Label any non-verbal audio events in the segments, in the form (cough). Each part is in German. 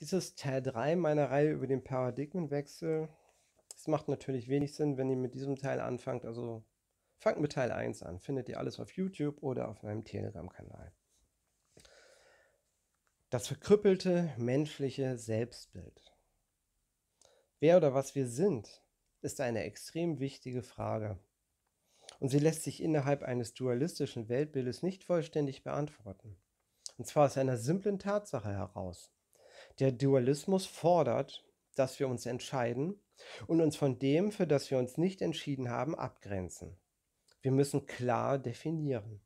Dieses Teil 3 meiner Reihe über den Paradigmenwechsel. Es macht natürlich wenig Sinn, wenn ihr mit diesem Teil anfangt. Also fangt mit Teil 1 an. Findet ihr alles auf YouTube oder auf meinem Telegram-Kanal. Das verkrüppelte menschliche Selbstbild. Wer oder was wir sind, ist eine extrem wichtige Frage. Und sie lässt sich innerhalb eines dualistischen Weltbildes nicht vollständig beantworten. Und zwar aus einer simplen Tatsache heraus. Der Dualismus fordert, dass wir uns entscheiden und uns von dem, für das wir uns nicht entschieden haben, abgrenzen. Wir müssen klar definieren.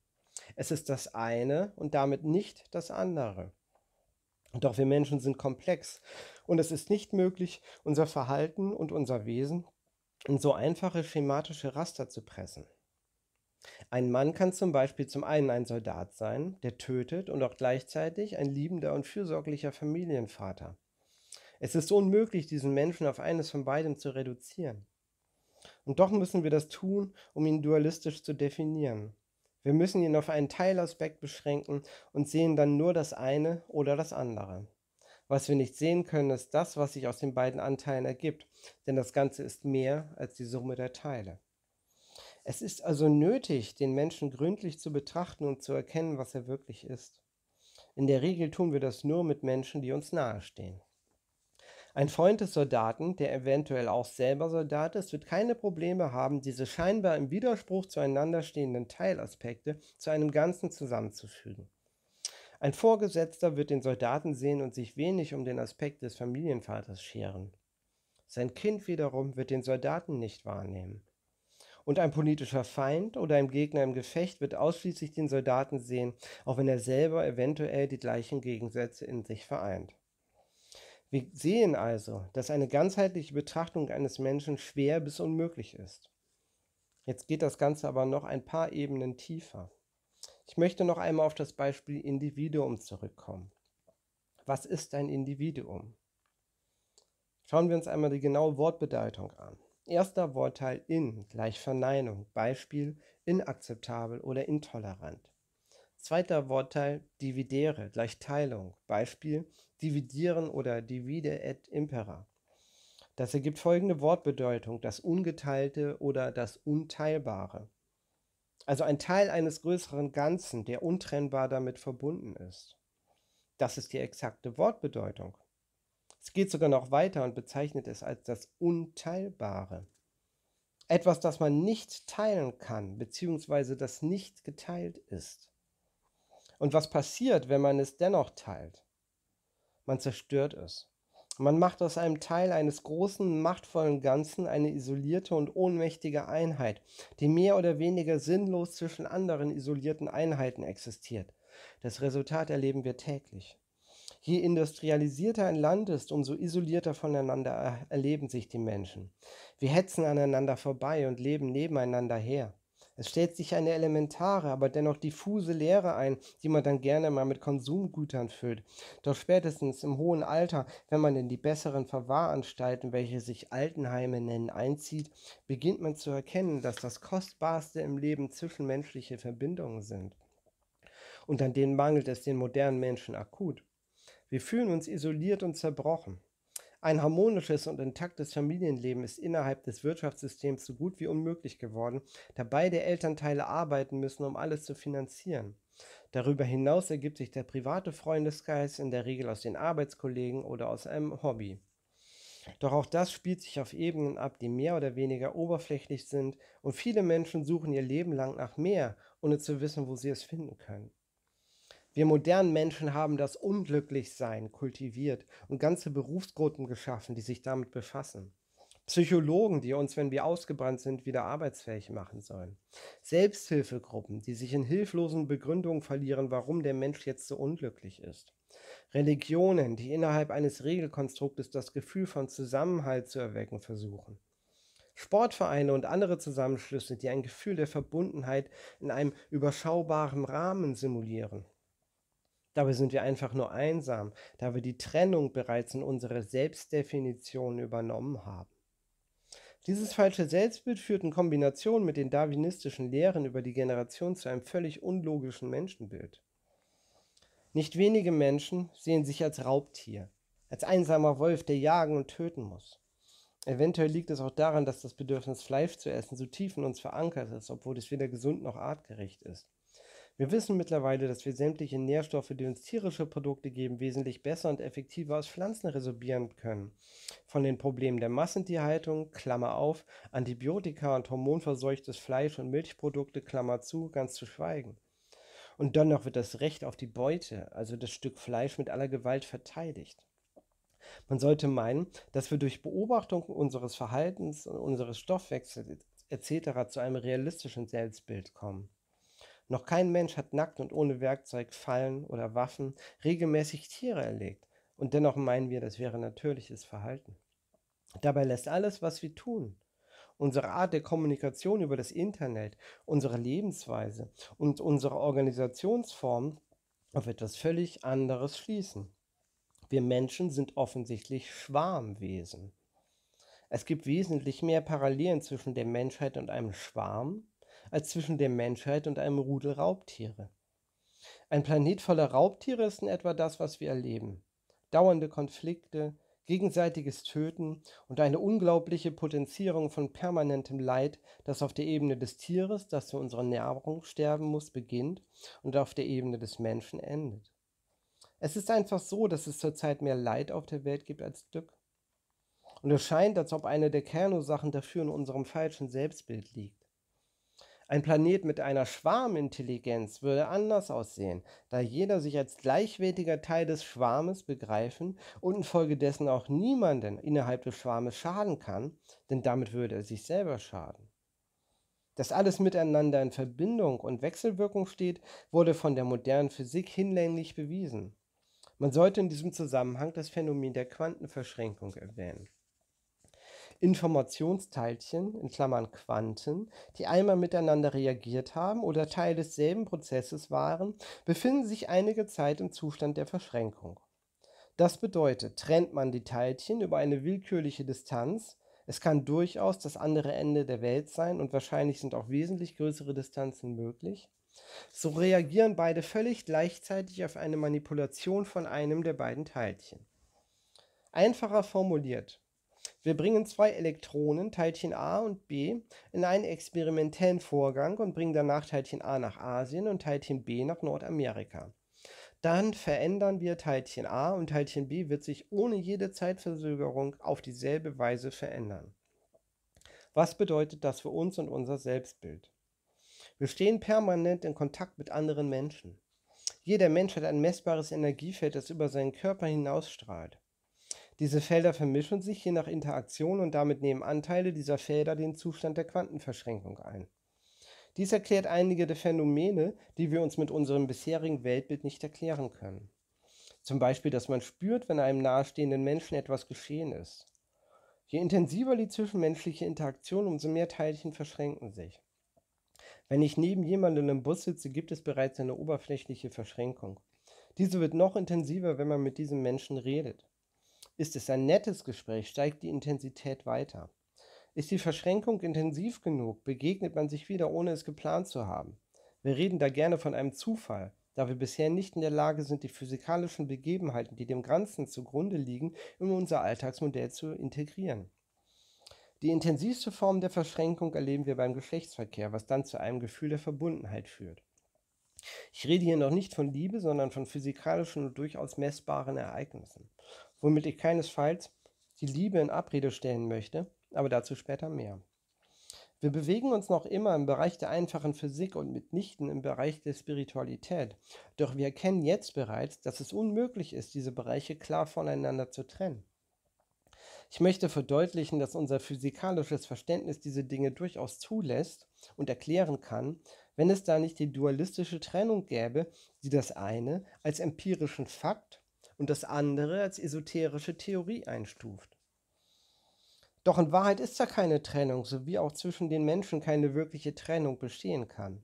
Es ist das eine und damit nicht das andere. Doch wir Menschen sind komplex und es ist nicht möglich, unser Verhalten und unser Wesen in so einfache schematische Raster zu pressen. Ein Mann kann zum Beispiel zum einen ein Soldat sein, der tötet und auch gleichzeitig ein liebender und fürsorglicher Familienvater. Es ist unmöglich, diesen Menschen auf eines von beidem zu reduzieren. Und doch müssen wir das tun, um ihn dualistisch zu definieren. Wir müssen ihn auf einen Teilaspekt beschränken und sehen dann nur das eine oder das andere. Was wir nicht sehen können, ist das, was sich aus den beiden Anteilen ergibt, denn das Ganze ist mehr als die Summe der Teile. Es ist also nötig, den Menschen gründlich zu betrachten und zu erkennen, was er wirklich ist. In der Regel tun wir das nur mit Menschen, die uns nahestehen. Ein Freund des Soldaten, der eventuell auch selber Soldat ist, wird keine Probleme haben, diese scheinbar im Widerspruch zueinander stehenden Teilaspekte zu einem Ganzen zusammenzufügen. Ein Vorgesetzter wird den Soldaten sehen und sich wenig um den Aspekt des Familienvaters scheren. Sein Kind wiederum wird den Soldaten nicht wahrnehmen. Und ein politischer Feind oder ein Gegner im Gefecht wird ausschließlich den Soldaten sehen, auch wenn er selber eventuell die gleichen Gegensätze in sich vereint. Wir sehen also, dass eine ganzheitliche Betrachtung eines Menschen schwer bis unmöglich ist. Jetzt geht das Ganze aber noch ein paar Ebenen tiefer. Ich möchte noch einmal auf das Beispiel Individuum zurückkommen. Was ist ein Individuum? Schauen wir uns einmal die genaue Wortbedeutung an. Erster Wortteil in gleich Verneinung, Beispiel inakzeptabel oder intolerant. Zweiter Wortteil dividere gleich Teilung, Beispiel dividieren oder divide et impera. Das ergibt folgende Wortbedeutung, das Ungeteilte oder das Unteilbare. Also ein Teil eines größeren Ganzen, der untrennbar damit verbunden ist. Das ist die exakte Wortbedeutung. Es geht sogar noch weiter und bezeichnet es als das Unteilbare. Etwas, das man nicht teilen kann, beziehungsweise das nicht geteilt ist. Und was passiert, wenn man es dennoch teilt? Man zerstört es. Man macht aus einem Teil eines großen, machtvollen Ganzen eine isolierte und ohnmächtige Einheit, die mehr oder weniger sinnlos zwischen anderen isolierten Einheiten existiert. Das Resultat erleben wir täglich. Je industrialisierter ein Land ist, umso isolierter voneinander erleben sich die Menschen. Wir hetzen aneinander vorbei und leben nebeneinander her. Es stellt sich eine elementare, aber dennoch diffuse Lehre ein, die man dann gerne mal mit Konsumgütern füllt. Doch spätestens im hohen Alter, wenn man in die besseren Verwahranstalten, welche sich Altenheime nennen, einzieht, beginnt man zu erkennen, dass das Kostbarste im Leben zwischenmenschliche Verbindungen sind. Und an denen mangelt es den modernen Menschen akut. Wir fühlen uns isoliert und zerbrochen. Ein harmonisches und intaktes Familienleben ist innerhalb des Wirtschaftssystems so gut wie unmöglich geworden, da beide Elternteile arbeiten müssen, um alles zu finanzieren. Darüber hinaus ergibt sich der private Freundeskreis in der Regel aus den Arbeitskollegen oder aus einem Hobby. Doch auch das spielt sich auf Ebenen ab, die mehr oder weniger oberflächlich sind, und viele Menschen suchen ihr Leben lang nach mehr, ohne zu wissen, wo sie es finden können. Wir modernen Menschen haben das Unglücklichsein kultiviert und ganze Berufsgruppen geschaffen, die sich damit befassen. Psychologen, die uns, wenn wir ausgebrannt sind, wieder arbeitsfähig machen sollen. Selbsthilfegruppen, die sich in hilflosen Begründungen verlieren, warum der Mensch jetzt so unglücklich ist. Religionen, die innerhalb eines Regelkonstruktes das Gefühl von Zusammenhalt zu erwecken versuchen. Sportvereine und andere Zusammenschlüsse, die ein Gefühl der Verbundenheit in einem überschaubaren Rahmen simulieren. Dabei sind wir einfach nur einsam, da wir die Trennung bereits in unsere Selbstdefinition übernommen haben. Dieses falsche Selbstbild führt in Kombination mit den darwinistischen Lehren über die Generation zu einem völlig unlogischen Menschenbild. Nicht wenige Menschen sehen sich als Raubtier, als einsamer Wolf, der jagen und töten muss. Eventuell liegt es auch daran, dass das Bedürfnis, Fleisch zu essen, so tief in uns verankert ist, obwohl es weder gesund noch artgerecht ist. Wir wissen mittlerweile, dass wir sämtliche Nährstoffe, die uns tierische Produkte geben, wesentlich besser und effektiver aus Pflanzen resorbieren können. Von den Problemen der Massentierhaltung, Klammer auf, Antibiotika und hormonverseuchtes Fleisch und Milchprodukte, Klammer zu, ganz zu schweigen. Und dann noch wird das Recht auf die Beute, also das Stück Fleisch, mit aller Gewalt verteidigt. Man sollte meinen, dass wir durch Beobachtung unseres Verhaltens und unseres Stoffwechsels etc. zu einem realistischen Selbstbild kommen. Noch kein Mensch hat nackt und ohne Werkzeug, Fallen oder Waffen regelmäßig Tiere erlegt. Und dennoch meinen wir, das wäre natürliches Verhalten. Dabei lässt alles, was wir tun, unsere Art der Kommunikation über das Internet, unsere Lebensweise und unsere Organisationsform auf etwas völlig anderes schließen. Wir Menschen sind offensichtlich Schwarmwesen. Es gibt wesentlich mehr Parallelen zwischen der Menschheit und einem Schwarm als zwischen der Menschheit und einem Rudel Raubtiere. Ein Planet voller Raubtiere ist in etwa das, was wir erleben. Dauernde Konflikte, gegenseitiges Töten und eine unglaubliche Potenzierung von permanentem Leid, das auf der Ebene des Tieres, das für unsere Nahrung sterben muss, beginnt und auf der Ebene des Menschen endet. Es ist einfach so, dass es zurzeit mehr Leid auf der Welt gibt als Glück. Und es scheint, als ob eine der Kernursachen dafür in unserem falschen Selbstbild liegt. Ein Planet mit einer Schwarmintelligenz würde anders aussehen, da jeder sich als gleichwertiger Teil des Schwarmes begreifen und infolgedessen auch niemanden innerhalb des Schwarmes schaden kann, denn damit würde er sich selber schaden. Dass alles miteinander in Verbindung und Wechselwirkung steht, wurde von der modernen Physik hinlänglich bewiesen. Man sollte in diesem Zusammenhang das Phänomen der Quantenverschränkung erwähnen. Informationsteilchen, in Klammern Quanten, die einmal miteinander reagiert haben oder Teil desselben Prozesses waren, befinden sich einige Zeit im Zustand der Verschränkung. Das bedeutet, trennt man die Teilchen über eine willkürliche Distanz, es kann durchaus das andere Ende der Welt sein und wahrscheinlich sind auch wesentlich größere Distanzen möglich, so reagieren beide völlig gleichzeitig auf eine Manipulation von einem der beiden Teilchen. Einfacher formuliert, wir bringen zwei Elektronen, Teilchen A und B, in einen experimentellen Vorgang und bringen danach Teilchen A nach Asien und Teilchen B nach Nordamerika. Dann verändern wir Teilchen A und Teilchen B wird sich ohne jede Zeitverzögerung auf dieselbe Weise verändern. Was bedeutet das für uns und unser Selbstbild? Wir stehen permanent in Kontakt mit anderen Menschen. Jeder Mensch hat ein messbares Energiefeld, das über seinen Körper hinausstrahlt. Diese Felder vermischen sich je nach Interaktion und damit nehmen Anteile dieser Felder den Zustand der Quantenverschränkung ein. Dies erklärt einige der Phänomene, die wir uns mit unserem bisherigen Weltbild nicht erklären können. Zum Beispiel, dass man spürt, wenn einem nahestehenden Menschen etwas geschehen ist. Je intensiver die zwischenmenschliche Interaktion, umso mehr Teilchen verschränken sich. Wenn ich neben jemandem im Bus sitze, gibt es bereits eine oberflächliche Verschränkung. Diese wird noch intensiver, wenn man mit diesem Menschen redet. Ist es ein nettes Gespräch, steigt die Intensität weiter. Ist die Verschränkung intensiv genug, begegnet man sich wieder, ohne es geplant zu haben. Wir reden da gerne von einem Zufall, da wir bisher nicht in der Lage sind, die physikalischen Begebenheiten, die dem Ganzen zugrunde liegen, in unser Alltagsmodell zu integrieren. Die intensivste Form der Verschränkung erleben wir beim Geschlechtsverkehr, was dann zu einem Gefühl der Verbundenheit führt. Ich rede hier noch nicht von Liebe, sondern von physikalischen und durchaus messbaren Ereignissen womit ich keinesfalls die Liebe in Abrede stellen möchte, aber dazu später mehr. Wir bewegen uns noch immer im Bereich der einfachen Physik und mitnichten im Bereich der Spiritualität, doch wir erkennen jetzt bereits, dass es unmöglich ist, diese Bereiche klar voneinander zu trennen. Ich möchte verdeutlichen, dass unser physikalisches Verständnis diese Dinge durchaus zulässt und erklären kann, wenn es da nicht die dualistische Trennung gäbe, die das eine als empirischen Fakt und das andere als esoterische Theorie einstuft. Doch in Wahrheit ist da keine Trennung, so wie auch zwischen den Menschen keine wirkliche Trennung bestehen kann.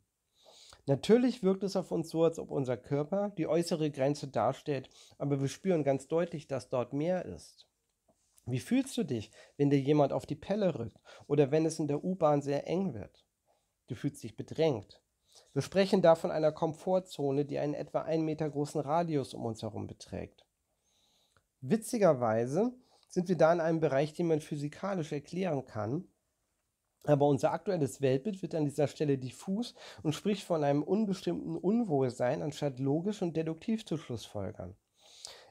Natürlich wirkt es auf uns so, als ob unser Körper die äußere Grenze darstellt, aber wir spüren ganz deutlich, dass dort mehr ist. Wie fühlst du dich, wenn dir jemand auf die Pelle rückt oder wenn es in der U-Bahn sehr eng wird? Du fühlst dich bedrängt, wir sprechen da von einer Komfortzone, die einen etwa einen Meter großen Radius um uns herum beträgt. Witzigerweise sind wir da in einem Bereich, den man physikalisch erklären kann, aber unser aktuelles Weltbild wird an dieser Stelle diffus und spricht von einem unbestimmten Unwohlsein, anstatt logisch und deduktiv zu schlussfolgern.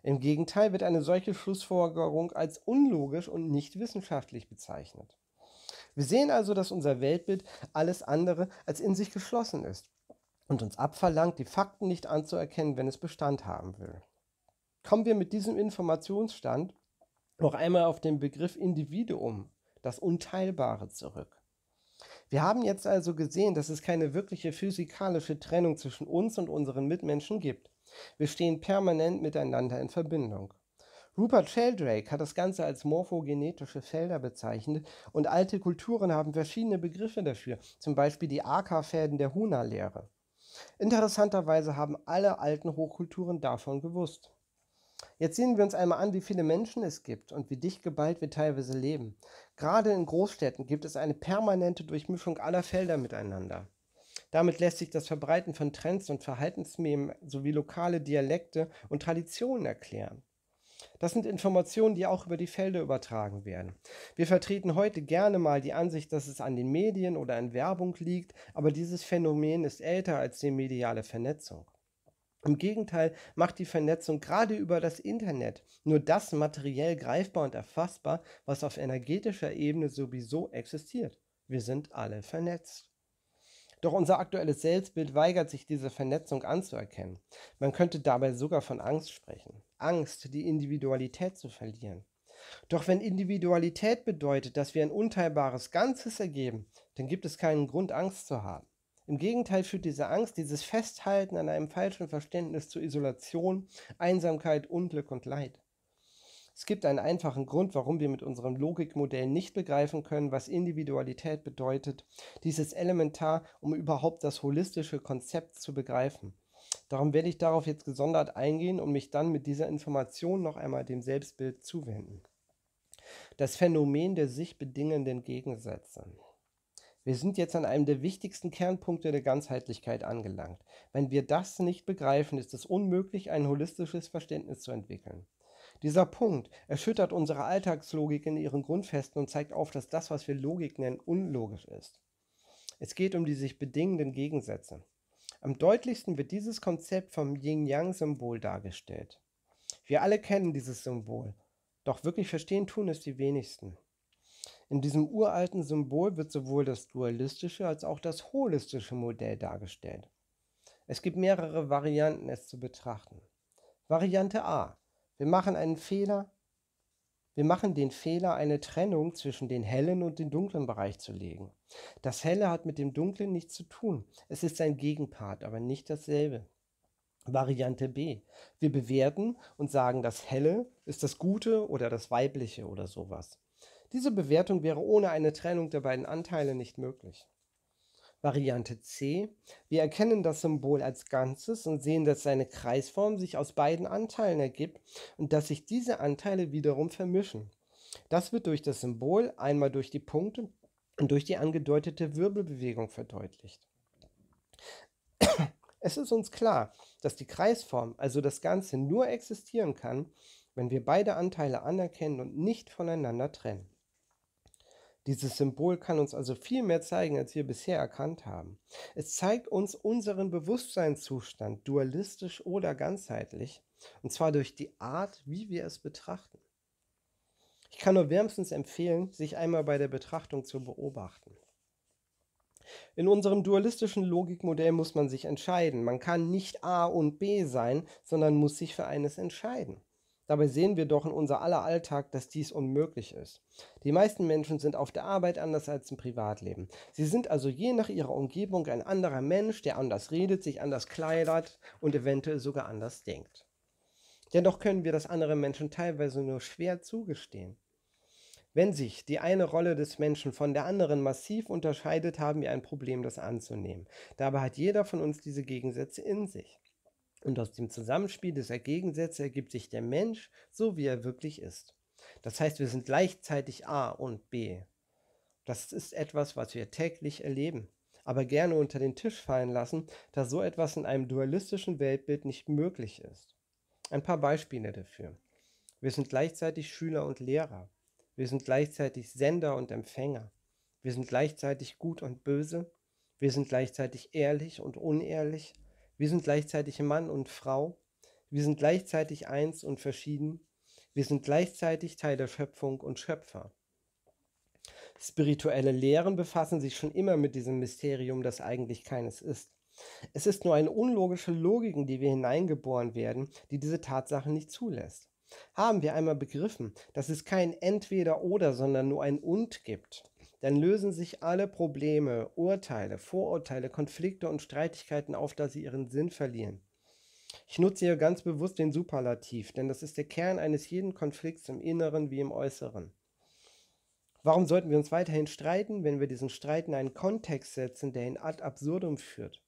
Im Gegenteil wird eine solche Schlussfolgerung als unlogisch und nicht wissenschaftlich bezeichnet. Wir sehen also, dass unser Weltbild alles andere als in sich geschlossen ist und uns abverlangt, die Fakten nicht anzuerkennen, wenn es Bestand haben will. Kommen wir mit diesem Informationsstand noch einmal auf den Begriff Individuum, das Unteilbare zurück. Wir haben jetzt also gesehen, dass es keine wirkliche physikalische Trennung zwischen uns und unseren Mitmenschen gibt. Wir stehen permanent miteinander in Verbindung. Rupert Sheldrake hat das Ganze als morphogenetische Felder bezeichnet und alte Kulturen haben verschiedene Begriffe dafür, zum Beispiel die AK-Fäden der Huna-Lehre. Interessanterweise haben alle alten Hochkulturen davon gewusst. Jetzt sehen wir uns einmal an, wie viele Menschen es gibt und wie dicht geballt wir teilweise leben. Gerade in Großstädten gibt es eine permanente Durchmischung aller Felder miteinander. Damit lässt sich das Verbreiten von Trends und Verhaltensmemen sowie lokale Dialekte und Traditionen erklären. Das sind Informationen, die auch über die Felder übertragen werden. Wir vertreten heute gerne mal die Ansicht, dass es an den Medien oder an Werbung liegt, aber dieses Phänomen ist älter als die mediale Vernetzung. Im Gegenteil macht die Vernetzung gerade über das Internet nur das materiell greifbar und erfassbar, was auf energetischer Ebene sowieso existiert. Wir sind alle vernetzt. Doch unser aktuelles Selbstbild weigert sich, diese Vernetzung anzuerkennen. Man könnte dabei sogar von Angst sprechen. Angst, die Individualität zu verlieren. Doch wenn Individualität bedeutet, dass wir ein unteilbares Ganzes ergeben, dann gibt es keinen Grund, Angst zu haben. Im Gegenteil führt diese Angst, dieses Festhalten an einem falschen Verständnis zu Isolation, Einsamkeit, Unglück und Leid. Es gibt einen einfachen Grund, warum wir mit unserem Logikmodell nicht begreifen können, was Individualität bedeutet. Dies ist elementar, um überhaupt das holistische Konzept zu begreifen. Darum werde ich darauf jetzt gesondert eingehen und mich dann mit dieser Information noch einmal dem Selbstbild zuwenden. Das Phänomen der sich bedingenden Gegensätze. Wir sind jetzt an einem der wichtigsten Kernpunkte der Ganzheitlichkeit angelangt. Wenn wir das nicht begreifen, ist es unmöglich, ein holistisches Verständnis zu entwickeln. Dieser Punkt erschüttert unsere Alltagslogik in ihren Grundfesten und zeigt auf, dass das, was wir Logik nennen, unlogisch ist. Es geht um die sich bedingenden Gegensätze. Am deutlichsten wird dieses Konzept vom Yin-Yang-Symbol dargestellt. Wir alle kennen dieses Symbol, doch wirklich verstehen tun es die wenigsten. In diesem uralten Symbol wird sowohl das dualistische als auch das holistische Modell dargestellt. Es gibt mehrere Varianten, es zu betrachten. Variante A. Wir machen einen Fehler. Wir machen den Fehler, eine Trennung zwischen den hellen und den dunklen Bereich zu legen. Das helle hat mit dem dunklen nichts zu tun. Es ist ein Gegenpart, aber nicht dasselbe. Variante B. Wir bewerten und sagen, das helle ist das Gute oder das Weibliche oder sowas. Diese Bewertung wäre ohne eine Trennung der beiden Anteile nicht möglich. Variante C. Wir erkennen das Symbol als Ganzes und sehen, dass seine Kreisform sich aus beiden Anteilen ergibt und dass sich diese Anteile wiederum vermischen. Das wird durch das Symbol einmal durch die Punkte und durch die angedeutete Wirbelbewegung verdeutlicht. (coughs) Es ist uns klar, dass die Kreisform, also das Ganze, nur existieren kann, wenn wir beide Anteile anerkennen und nicht voneinander trennen. Dieses Symbol kann uns also viel mehr zeigen, als wir bisher erkannt haben. Es zeigt uns unseren Bewusstseinszustand, dualistisch oder ganzheitlich, und zwar durch die Art, wie wir es betrachten. Ich kann nur wärmstens empfehlen, sich einmal bei der Betrachtung zu beobachten. In unserem dualistischen Logikmodell muss man sich entscheiden. Man kann nicht A und B sein, sondern muss sich für eines entscheiden. Dabei sehen wir doch in unser aller Alltag, dass dies unmöglich ist. Die meisten Menschen sind auf der Arbeit anders als im Privatleben. Sie sind also je nach ihrer Umgebung ein anderer Mensch, der anders redet, sich anders kleidet und eventuell sogar anders denkt. Dennoch können wir das anderen Menschen teilweise nur schwer zugestehen. Wenn sich die eine Rolle des Menschen von der anderen massiv unterscheidet, haben wir ein Problem, das anzunehmen. Dabei hat jeder von uns diese Gegensätze in sich. Und aus dem Zusammenspiel dieser Gegensätze ergibt sich der Mensch, so wie er wirklich ist. Das heißt, wir sind gleichzeitig A und B. Das ist etwas, was wir täglich erleben, aber gerne unter den Tisch fallen lassen, da so etwas in einem dualistischen Weltbild nicht möglich ist. Ein paar Beispiele dafür. Wir sind gleichzeitig Schüler und Lehrer. Wir sind gleichzeitig Sender und Empfänger. Wir sind gleichzeitig gut und böse. Wir sind gleichzeitig ehrlich und unehrlich. Wir sind gleichzeitig Mann und Frau. Wir sind gleichzeitig eins und verschieden. Wir sind gleichzeitig Teil der Schöpfung und Schöpfer. Spirituelle Lehren befassen sich schon immer mit diesem Mysterium, das eigentlich keines ist. Es ist nur eine unlogische Logik, in die wir hineingeboren werden, die diese Tatsache nicht zulässt. Haben wir einmal begriffen, dass es kein Entweder oder, sondern nur ein Und gibt, dann lösen sich alle Probleme, Urteile, Vorurteile, Konflikte und Streitigkeiten auf, da sie ihren Sinn verlieren. Ich nutze hier ganz bewusst den Superlativ, denn das ist der Kern eines jeden Konflikts im Inneren wie im Äußeren. Warum sollten wir uns weiterhin streiten, wenn wir diesen Streit in einen Kontext setzen, der ihn ad absurdum führt?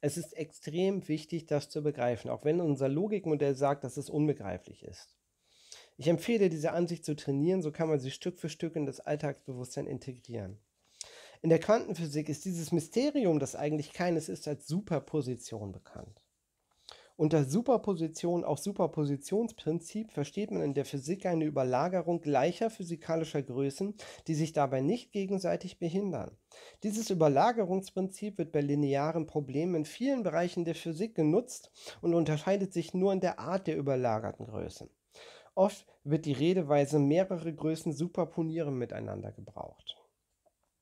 Es ist extrem wichtig, das zu begreifen, auch wenn unser Logikmodell sagt, dass es unbegreiflich ist. Ich empfehle, diese Ansicht zu trainieren, so kann man sie Stück für Stück in das Alltagsbewusstsein integrieren. In der Quantenphysik ist dieses Mysterium, das eigentlich keines ist, als Superposition bekannt. Unter Superposition, auch Superpositionsprinzip, versteht man in der Physik eine Überlagerung gleicher physikalischer Größen, die sich dabei nicht gegenseitig behindern. Dieses Überlagerungsprinzip wird bei linearen Problemen in vielen Bereichen der Physik genutzt und unterscheidet sich nur in der Art der überlagerten Größen. Oft wird die Redeweise mehrere Größen superponieren miteinander gebraucht.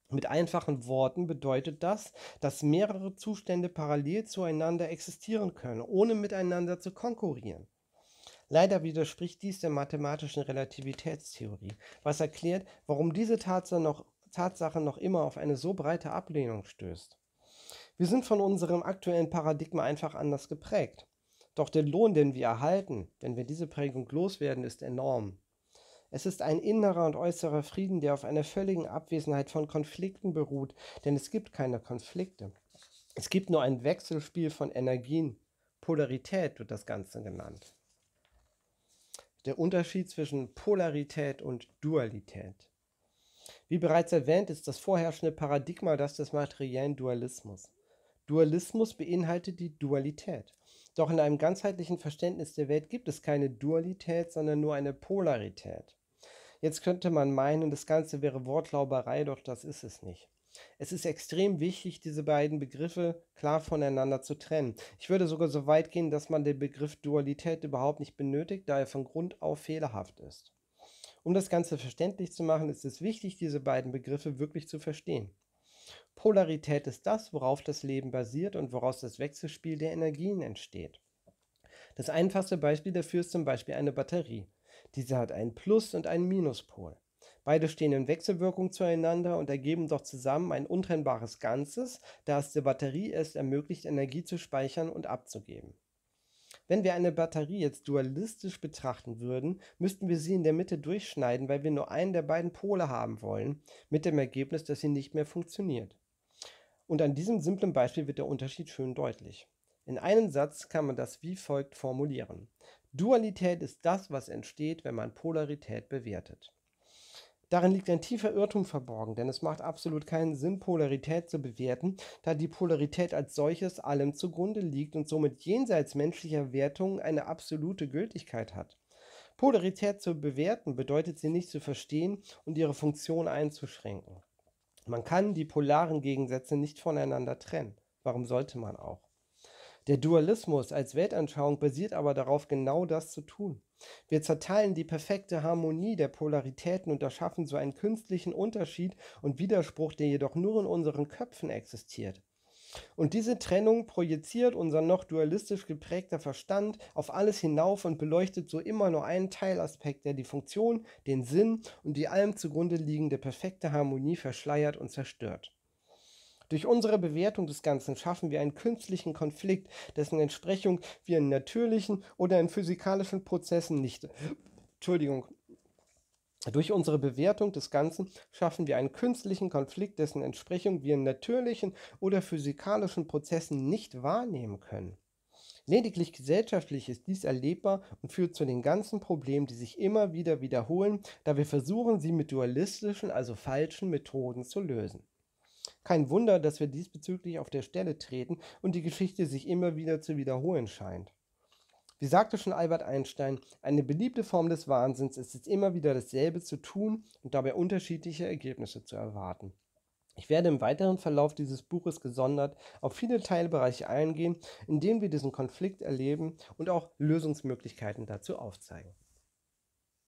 Mit einfachen Worten bedeutet das, dass mehrere Zustände parallel zueinander existieren können, ohne miteinander zu konkurrieren. Leider widerspricht dies der mathematischen Relativitätstheorie, was erklärt, warum diese Tatsache noch, Tatsache noch immer auf eine so breite Ablehnung stößt. Wir sind von unserem aktuellen Paradigma einfach anders geprägt. Doch der Lohn, den wir erhalten, wenn wir diese Prägung loswerden, ist enorm. Es ist ein innerer und äußerer Frieden, der auf einer völligen Abwesenheit von Konflikten beruht, denn es gibt keine Konflikte. Es gibt nur ein Wechselspiel von Energien. Polarität wird das Ganze genannt. Der Unterschied zwischen Polarität und Dualität. Wie bereits erwähnt, ist das vorherrschende Paradigma das des materiellen Dualismus. Dualismus beinhaltet die Dualität. Doch in einem ganzheitlichen Verständnis der Welt gibt es keine Dualität, sondern nur eine Polarität. Jetzt könnte man meinen, das Ganze wäre Wortlauberei, doch das ist es nicht. Es ist extrem wichtig, diese beiden Begriffe klar voneinander zu trennen. Ich würde sogar so weit gehen, dass man den Begriff Dualität überhaupt nicht benötigt, da er von Grund auf fehlerhaft ist. Um das Ganze verständlich zu machen, ist es wichtig, diese beiden Begriffe wirklich zu verstehen. Polarität ist das, worauf das Leben basiert und woraus das Wechselspiel der Energien entsteht. Das einfachste Beispiel dafür ist zum Beispiel eine Batterie. Diese hat einen Plus- und einen Minuspol. Beide stehen in Wechselwirkung zueinander und ergeben doch zusammen ein untrennbares Ganzes, da es der Batterie erst ermöglicht, Energie zu speichern und abzugeben. Wenn wir eine Batterie jetzt dualistisch betrachten würden, müssten wir sie in der Mitte durchschneiden, weil wir nur einen der beiden Pole haben wollen, mit dem Ergebnis, dass sie nicht mehr funktioniert. Und an diesem simplen Beispiel wird der Unterschied schön deutlich. In einem Satz kann man das wie folgt formulieren. Dualität ist das, was entsteht, wenn man Polarität bewertet. Darin liegt ein tiefer Irrtum verborgen, denn es macht absolut keinen Sinn, Polarität zu bewerten, da die Polarität als solches allem zugrunde liegt und somit jenseits menschlicher Wertungen eine absolute Gültigkeit hat. Polarität zu bewerten bedeutet sie nicht zu verstehen und ihre Funktion einzuschränken. Man kann die polaren Gegensätze nicht voneinander trennen. Warum sollte man auch? Der Dualismus als Weltanschauung basiert aber darauf, genau das zu tun. Wir zerteilen die perfekte Harmonie der Polaritäten und erschaffen so einen künstlichen Unterschied und Widerspruch, der jedoch nur in unseren Köpfen existiert. Und diese Trennung projiziert unser noch dualistisch geprägter Verstand auf alles hinauf und beleuchtet so immer nur einen Teilaspekt, der die Funktion, den Sinn und die allem zugrunde liegende perfekte Harmonie verschleiert und zerstört. Durch unsere Bewertung des Ganzen schaffen wir einen künstlichen Konflikt, dessen Entsprechung wir in natürlichen oder in physikalischen Prozessen nicht. Entschuldigung. Durch unsere Bewertung des Ganzen schaffen wir einen künstlichen Konflikt, dessen Entsprechung wir in natürlichen oder physikalischen Prozessen nicht wahrnehmen können. Lediglich gesellschaftlich ist dies erlebbar und führt zu den ganzen Problemen, die sich immer wieder wiederholen, da wir versuchen, sie mit dualistischen, also falschen Methoden zu lösen. Kein Wunder, dass wir diesbezüglich auf der Stelle treten und die Geschichte sich immer wieder zu wiederholen scheint. Wie sagte schon Albert Einstein, eine beliebte Form des Wahnsinns ist es immer wieder dasselbe zu tun und dabei unterschiedliche Ergebnisse zu erwarten. Ich werde im weiteren Verlauf dieses Buches gesondert auf viele Teilbereiche eingehen, in denen wir diesen Konflikt erleben und auch Lösungsmöglichkeiten dazu aufzeigen.